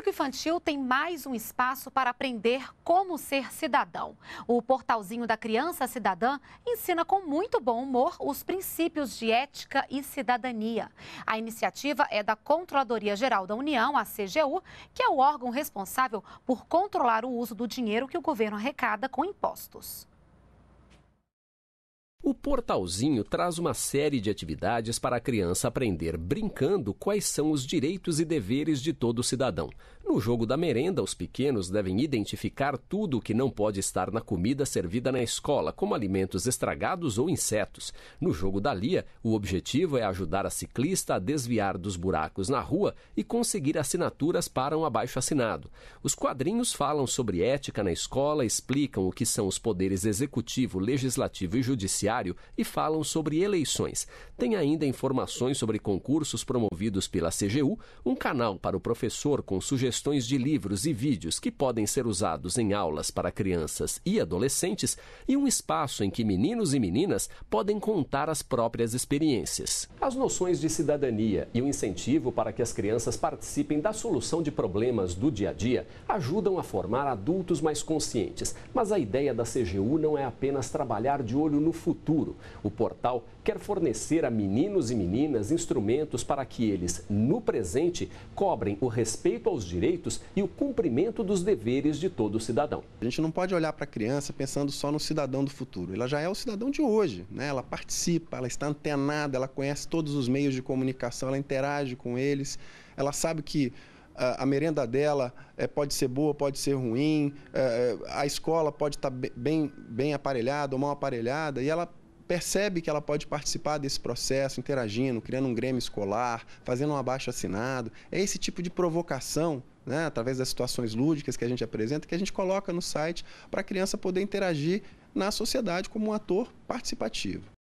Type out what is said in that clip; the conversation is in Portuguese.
público infantil tem mais um espaço para aprender como ser cidadão. O portalzinho da Criança Cidadã ensina com muito bom humor os princípios de ética e cidadania. A iniciativa é da Controladoria Geral da União, a CGU, que é o órgão responsável por controlar o uso do dinheiro que o governo arrecada com impostos. O portalzinho traz uma série de atividades para a criança aprender brincando quais são os direitos e deveres de todo cidadão. No jogo da merenda, os pequenos devem identificar tudo o que não pode estar na comida servida na escola, como alimentos estragados ou insetos. No jogo da Lia, o objetivo é ajudar a ciclista a desviar dos buracos na rua e conseguir assinaturas para um abaixo assinado. Os quadrinhos falam sobre ética na escola, explicam o que são os poderes executivo, legislativo e judiciário e falam sobre eleições. Tem ainda informações sobre concursos promovidos pela CGU, um canal para o professor com sugestões de livros e vídeos que podem ser usados em aulas para crianças e adolescentes e um espaço em que meninos e meninas podem contar as próprias experiências. As noções de cidadania e o incentivo para que as crianças participem da solução de problemas do dia a dia ajudam a formar adultos mais conscientes, mas a ideia da CGU não é apenas trabalhar de olho no futuro futuro. O portal quer fornecer a meninos e meninas instrumentos para que eles, no presente, cobrem o respeito aos direitos e o cumprimento dos deveres de todo cidadão. A gente não pode olhar para a criança pensando só no cidadão do futuro. Ela já é o cidadão de hoje, né? ela participa, ela está antenada, ela conhece todos os meios de comunicação, ela interage com eles, ela sabe que a, merenda dela é, pode ser boa, pode ser ruim, é, a escola pode tá estar bem, bem aparelhada ou mal aparelhada, e ela percebe que ela pode participar desse processo, interagindo, criando um grêmio escolar, fazendo um abaixo assinado. É esse tipo de provocação, né, através das situações lúdicas que a gente apresenta, que a gente coloca no site para a criança poder interagir na sociedade como um ator participativo.